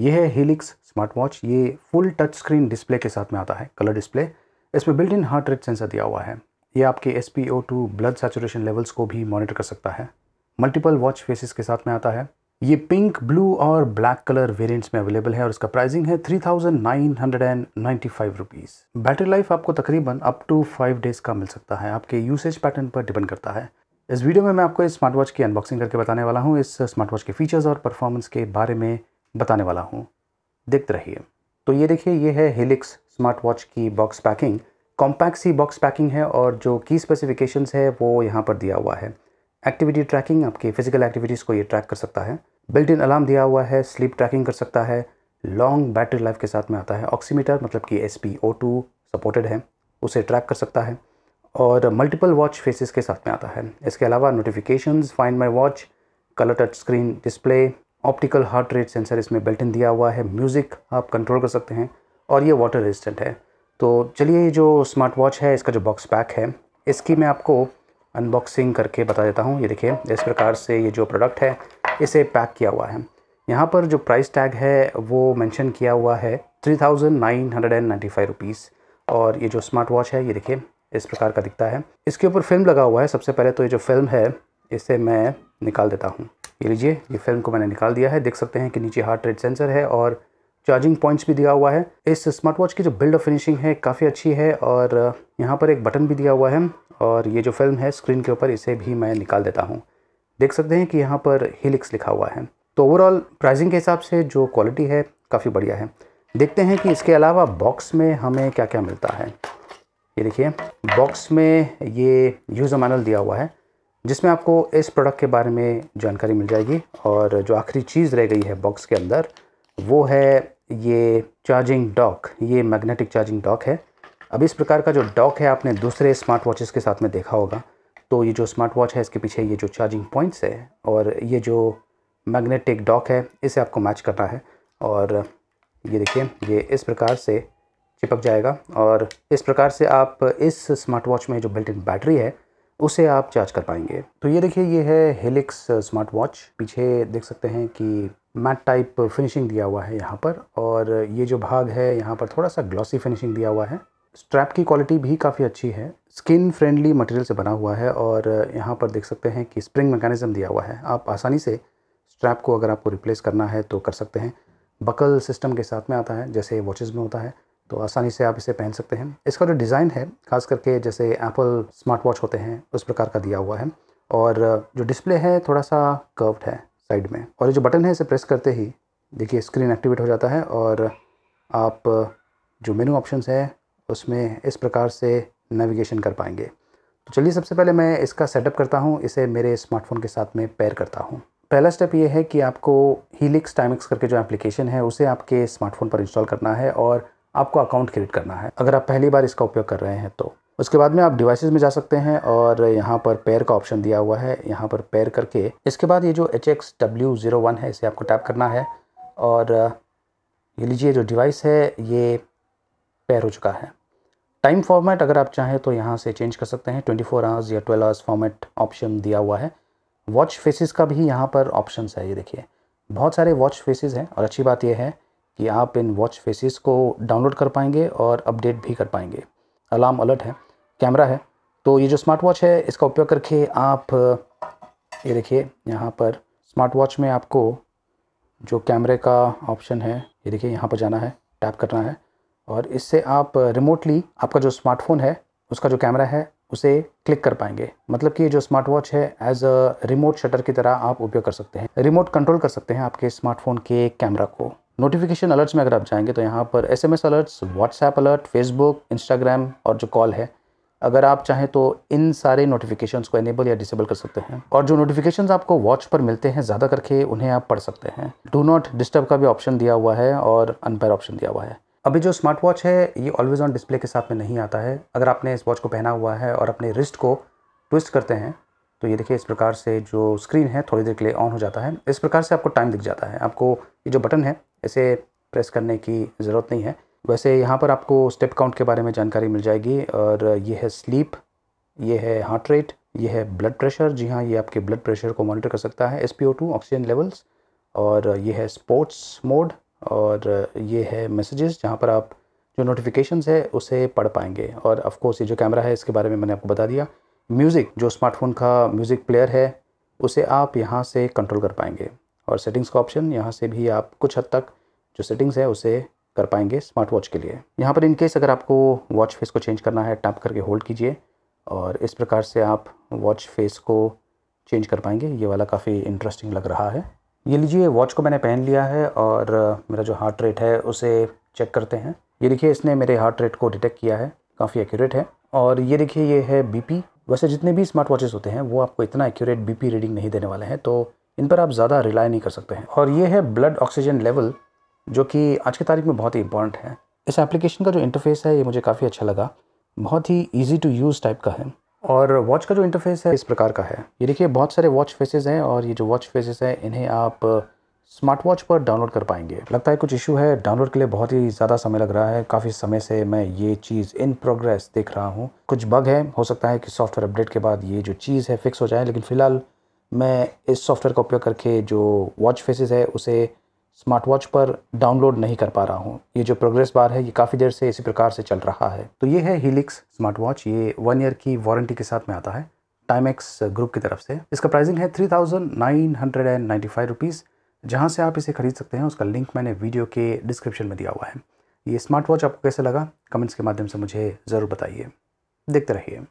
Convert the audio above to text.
यह है Helix smart watch ये फुल टच स्क्रीन डिस्प्ले के साथ में आता है कलर डिस्प्ले इसमें built in heart rate sensor दिया हुआ है ये आपके S P O two blood saturation levels को भी मॉनिटर कर सकता है मल्टीपल वॉच फेसिस के साथ में आता है ये पिंक ब्लू और ब्लैक कलर वेरिएंट्स में अवेलेबल है और इसका प्राइसिंग है three thousand nine hundred and ninety five rupees battery life आपको तकरीबन अप टू फाइव डेज़ का मिल सकता है आपके यूसेज पैटर्न पर डिपेंड करता है इस वीडियो में मैं आपको इस स्मार्ट वॉच की अनबॉक्सिंग करके बताने वाला हूँ इस स्मार्ट वॉच के फीचर्स और परफॉर्मेंस के बारे में बताने वाला हूँ देखते रहिए तो ये देखिए ये है हेलिक्स स्मार्ट वॉच की बॉक्स पैकिंग कॉम्पैक्ट सी बॉक्स पैकिंग है और जो की स्पेसिफिकेशंस है वो यहाँ पर दिया हुआ है एक्टिविटी ट्रैकिंग आपके फिजिकल एक्टिविटीज़ को ये ट्रैक कर सकता है बिल्ट इन अलार्म दिया हुआ है स्लीप ट्रैकिंग कर सकता है लॉन्ग बैटरी लाइफ के साथ में आता है ऑक्सीमीटर मतलब कि S P O two supported है उसे ट्रैक कर सकता है और मल्टीपल वॉच फेसेस के साथ में आता है इसके अलावा notifications find my watch colour touch screen display optical heart rate sensor इसमें बेल्टन दिया हुआ है म्यूज़िक आप कंट्रोल कर सकते हैं और ये वाटर रेजिस्टेंट है तो चलिए ये जो स्मार्ट वॉच है इसका जो बॉक्स पैक है इसकी मैं आपको अनबॉक्सिंग करके बता देता हूँ ये देखिए इस प्रकार से ये जो प्रोडक्ट है इसे पैक किया हुआ है यहाँ पर जो प्राइस टैग है वो मैंशन किया हुआ है three thousand nine hundred and ninety five rupees और ये जो स्मार्ट वॉच है ये देखिए इस प्रकार का दिखता है इसके ऊपर फिल्म लगा हुआ है सबसे पहले तो ये जो फिल्म है इसे मैं निकाल देता हूँ ये लीजिए ये फिल्म को मैंने निकाल दिया है देख सकते हैं कि नीचे हार्ट रेट सेंसर है और चार्जिंग पॉइंट्स भी दिया हुआ है इस स्मार्ट वॉच की जो बिल्ड और फिनिशिंग है काफ़ी अच्छी है और यहाँ पर एक बटन भी दिया हुआ है और ये जो फिल्म है स्क्रीन के ऊपर इसे भी मैं निकाल देता हूँ देख सकते हैं कि यहाँ पर हिलिक्स लिखा हुआ है तो ओवरऑल प्राइसिंग के हिसाब से जो क्वालिटी है काफ़ी बढ़िया है देखते हैं कि इसके अलावा बॉक्स में हमें क्या क्या मिलता है ये देखिए बॉक्स में ये यूज़र मैनल दिया हुआ है जिसमें आपको इस प्रोडक्ट के बारे में जानकारी मिल जाएगी और जो आखिरी चीज़ रह गई है बॉक्स के अंदर वो है ये चार्जिंग डॉक ये मैग्नेटिक चार्जिंग डॉक है अब इस प्रकार का जो डॉक है आपने दूसरे स्मार्ट वॉचेस के साथ में देखा होगा तो ये जो स्मार्ट वॉच है इसके पीछे ये जो चार्जिंग पॉइंट्स है और ये जो मैग्नेटिक डॉक है इसे आपको मैच करना है और ये देखिए ये इस प्रकार से चिपक जाएगा और इस प्रकार से आप इस स्मार्ट वॉच में जो बिल्ट इन बैटरी है उसे आप चार्ज कर पाएंगे तो ये देखिए ये है हेलिक्स स्मार्ट वॉच पीछे देख सकते हैं कि मैट टाइप फिनिशिंग दिया हुआ है यहाँ पर और ये जो भाग है यहाँ पर थोड़ा सा ग्लॉसी फिनिशिंग दिया हुआ है स्ट्रैप की क्वालिटी भी काफ़ी अच्छी है स्किन फ्रेंडली मटेरियल से बना हुआ है और यहाँ पर देख सकते हैं कि स्प्रिंग मैकेनिज़्म दिया हुआ है आप आसानी से स्ट्रैप को अगर आपको रिप्लेस करना है तो कर सकते हैं बकल सिस्टम के साथ में आता है जैसे वॉचेज़ में होता है तो आसानी से आप इसे पहन सकते हैं इसका जो डिज़ाइन है खास करके जैसे एप्पल स्मार्ट वॉच होते हैं उस प्रकार का दिया हुआ है और जो डिस्प्ले है थोड़ा सा कर्व्ड है साइड में और ये जो बटन है इसे प्रेस करते ही देखिए स्क्रीन एक्टिवेट हो जाता है और आप जो मेनू ऑप्शंस है उसमें इस प्रकार से नेविगेशन कर पाएंगे तो चलिए सबसे पहले मैं इसका सेटअप करता हूँ इसे मेरे स्मार्टफोन के साथ में पेयर करता हूँ पहला स्टेप ये है कि आपको हीलिक्स टाइमिक्स करके जो एप्लीकेशन है उसे आपके स्मार्टफोन पर इंस्टॉल करना है और आपको अकाउंट क्रिएट करना है अगर आप पहली बार इसका उपयोग कर रहे हैं तो उसके बाद में आप डिवाइसेस में जा सकते हैं और यहाँ पर पेयर का ऑप्शन दिया हुआ है यहाँ पर पेयर करके इसके बाद ये जो H X W zero one है इसे आपको टैप करना है और ये लीजिए जो डिवाइस है ये पेयर हो चुका है टाइम फॉर्मेट अगर आप चाहें तो यहाँ से चेंज कर सकते हैं ट्वेंटी फोर आवर्स या ट्वेल्व आवर्स फॉर्मेट ऑप्शन दिया हुआ है वॉच फेसिस का भी यहाँ पर ऑप्शन है ये देखिए बहुत सारे वॉच फेसिस हैं और अच्छी बात यह है कि आप इन वॉच फेसिस को डाउनलोड कर पाएंगे और अपडेट भी कर पाएंगे अलार्म अलर्ट है कैमरा है तो ये जो स्मार्ट वॉच है इसका उपयोग करके आप ये देखिए यहाँ पर स्मार्ट वॉच में आपको जो कैमरे का ऑप्शन है ये देखिए यहाँ पर जाना है टैप करना है और इससे आप रिमोटली आपका जो स्मार्टफोन है उसका जो कैमरा है उसे क्लिक कर पाएंगे मतलब कि ये जो स्मार्ट वॉच है एज अ रिमोट शटर की तरह आप उपयोग कर सकते हैं रिमोट कंट्रोल कर सकते हैं आपके स्मार्टफोन के कैमरा को नोटिफिकेशन अलर्ट्स में अगर आप जाएंगे तो यहाँ पर S M S alerts WhatsApp alert Facebook Instagram और जो कॉल है अगर आप चाहें तो इन सारे नोटिफिकेशन को इनेबल या डिसेबल कर सकते हैं और जो नोटिफिकेशन आपको वॉच पर मिलते हैं ज़्यादा करके उन्हें आप पढ़ सकते हैं डू नॉट डिस्टर्ब का भी ऑप्शन दिया हुआ है और अनपेयर ऑप्शन दिया हुआ है अभी जो स्मार्ट वॉच है ये ऑलवेज ऑन डिस्प्ले के साथ में नहीं आता है अगर आपने इस वॉच को पहना हुआ है और अपने रिस्ट को ट्विस्ट करते हैं तो ये देखिए इस प्रकार से जो स्क्रीन है थोड़ी देर के लिए ऑन हो जाता है इस प्रकार से आपको टाइम दिख जाता है आपको ये जो बटन है इसे प्रेस करने की ज़रूरत नहीं है वैसे यहाँ पर आपको स्टेप काउंट के बारे में जानकारी मिल जाएगी और ये है स्लीप ये है हार्ट रेट ये है ब्लड प्रेशर जी हाँ ये आपके ब्लड प्रेशर को मॉनिटर कर सकता है एस ऑक्सीजन लेवल्स और ये है स्पोर्ट्स मोड और ये है मैसेजेस जहाँ पर आप जो नोटिफिकेशंस है उसे पढ़ पाएंगे और कोर्स ये जो कैमरा है इसके बारे में मैंने आपको बता दिया म्यूज़िक जो स्मार्टफोन का म्यूज़िक प्लेयर है उसे आप यहाँ से कंट्रोल कर पाएंगे और सेटिंग्स का ऑप्शन यहाँ से भी आप कुछ हद तक जो सेटिंग्स है उसे कर पाएंगे स्मार्ट वॉच के लिए यहाँ पर इनकेस अगर आपको वॉच फेस को चेंज करना है टैप करके होल्ड कीजिए और इस प्रकार से आप वॉच फेस को चेंज कर पाएंगे ये वाला काफ़ी इंटरेस्टिंग लग रहा है ये लीजिए वॉच को मैंने पहन लिया है और मेरा जो हार्ट रेट है उसे चेक करते हैं ये देखिए इसने मेरे हार्ट रेट को डिटेक्ट किया है काफ़ी एक्यूरेट है और ये देखिए ये है बीपी वैसे जितने भी स्मार्ट वॉचेस होते हैं वो आपको इतना एक्यूरेट बीपी रीडिंग नहीं देने वाले हैं तो इन पर आप ज़्यादा रिलाई नहीं कर सकते हैं और ये है ब्लड ऑक्सीजन लेवल जो कि आज की तारीख में बहुत ही इंपॉर्टेंट है इस एप्लीकेशन का जो इंटरफेस है ये मुझे काफ़ी अच्छा लगा बहुत ही ईजी टू यूज़ टाइप का है और वॉच का जो इंटरफेस है इस प्रकार का है ये देखिए बहुत सारे वॉच फेसेस हैं और ये जो वॉच फेसेस हैं इन्हें आप स्मार्ट वॉच पर डाउनलोड कर पाएंगे लगता है कुछ इशू है डाउनलोड के लिए बहुत ही ज़्यादा समय लग रहा है काफ़ी समय से मैं ये चीज़ इन प्रोग्रेस देख रहा हूँ कुछ बग है हो सकता है कि सॉफ्टवेयर अपडेट के बाद ये जो चीज़ है फिक्स हो जाए लेकिन फिलहाल मैं इस सॉफ्टवेयर का उपयोग करके जो वॉच फेसेस है उसे स्मार्ट वॉच पर डाउनलोड नहीं कर पा रहा हूँ ये जो प्रोग्रेस बार है ये काफ़ी देर से इसी प्रकार से चल रहा है तो ये है हीलिक्स स्मार्ट वॉच ये वन ईयर की वारंटी के साथ में आता है टाइमेक्स ग्रुप की तरफ से इसका प्राइसिंग है three thousand nine hundred and ninety five rupees जहाँ से आप इसे खरीद सकते हैं उसका लिंक मैंने वीडियो के डिस्क्रिप्शन में दिया हुआ है ये स्मार्ट वॉच आपको कैसे लगा कमेंट्स के माध्यम से मुझे ज़रूर बताइए देखते रहिए